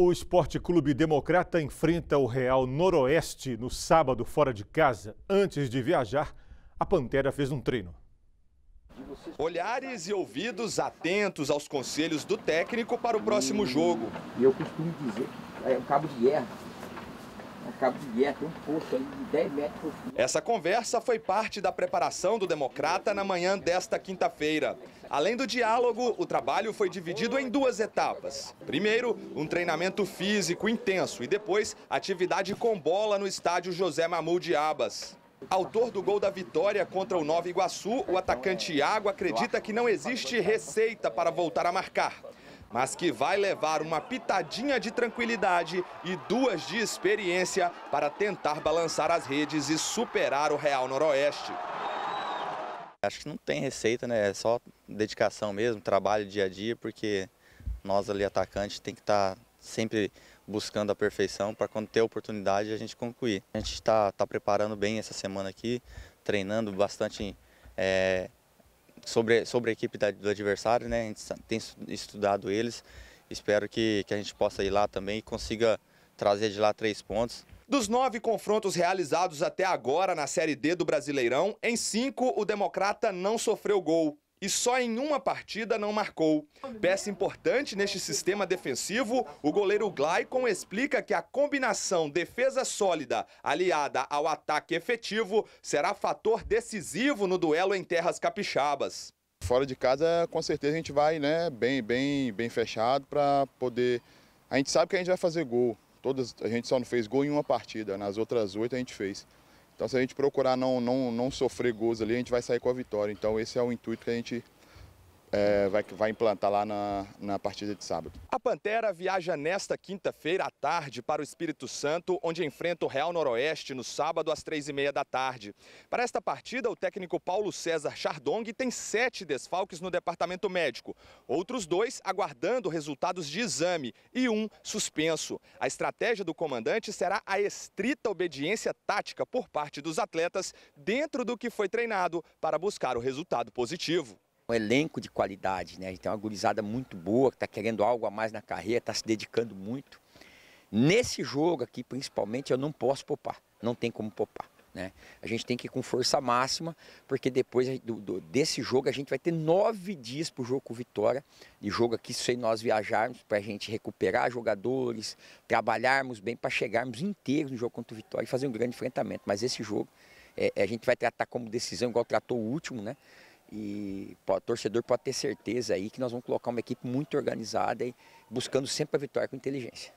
O Esporte Clube Democrata enfrenta o Real Noroeste no sábado fora de casa. Antes de viajar, a Pantera fez um treino. Olhares e ouvidos atentos aos conselhos do técnico para o próximo jogo. E eu costumo dizer, é um cabo de guerra essa conversa foi parte da preparação do Democrata na manhã desta quinta-feira. Além do diálogo, o trabalho foi dividido em duas etapas. Primeiro, um treinamento físico intenso e depois, atividade com bola no estádio José Mamu de Abas. Autor do gol da vitória contra o Nova Iguaçu, o atacante Iago acredita que não existe receita para voltar a marcar mas que vai levar uma pitadinha de tranquilidade e duas de experiência para tentar balançar as redes e superar o Real Noroeste. Acho que não tem receita, né? É só dedicação mesmo, trabalho dia a dia, porque nós ali atacantes tem que estar tá sempre buscando a perfeição para quando ter a oportunidade a gente concluir. A gente está tá preparando bem essa semana aqui, treinando bastante é, sobre, sobre a equipe da, do adversário, né? A gente tem estudado eles. Espero que, que a gente possa ir lá também e consiga trazer de lá três pontos. Dos nove confrontos realizados até agora na Série D do Brasileirão, em cinco o Democrata não sofreu gol e só em uma partida não marcou. Peça importante neste sistema defensivo, o goleiro Glycon explica que a combinação defesa sólida aliada ao ataque efetivo será fator decisivo no duelo em terras capixabas. Fora de casa, com certeza a gente vai né, bem, bem, bem fechado para poder... A gente sabe que a gente vai fazer gol. Todas, a gente só não fez gol em uma partida, nas outras oito a gente fez. Então se a gente procurar não, não, não sofrer gols ali, a gente vai sair com a vitória. Então esse é o intuito que a gente é, vai, vai, implantar lá na, na partida de sábado. A Pantera viaja nesta quinta-feira à tarde para o Espírito Santo, onde enfrenta o Real Noroeste no sábado às três e meia da tarde. Para esta partida, o técnico Paulo César Chardong tem sete desfalques no departamento médico, outros dois aguardando resultados de exame e um suspenso. A estratégia do comandante será a estrita obediência tática por parte dos atletas dentro do que foi treinado para buscar o resultado positivo um elenco de qualidade, né? A gente tem uma gurizada muito boa, que está querendo algo a mais na carreira, está se dedicando muito. Nesse jogo aqui, principalmente, eu não posso poupar, não tem como poupar. Né? A gente tem que ir com força máxima, porque depois do, do, desse jogo a gente vai ter nove dias para o jogo com vitória, de jogo aqui sem nós viajarmos, para a gente recuperar jogadores, trabalharmos bem para chegarmos inteiros no jogo contra o Vitória e fazer um grande enfrentamento. Mas esse jogo é, é a gente vai tratar como decisão, igual tratou o último, né? E o torcedor pode ter certeza aí que nós vamos colocar uma equipe muito organizada e buscando sempre a vitória com inteligência.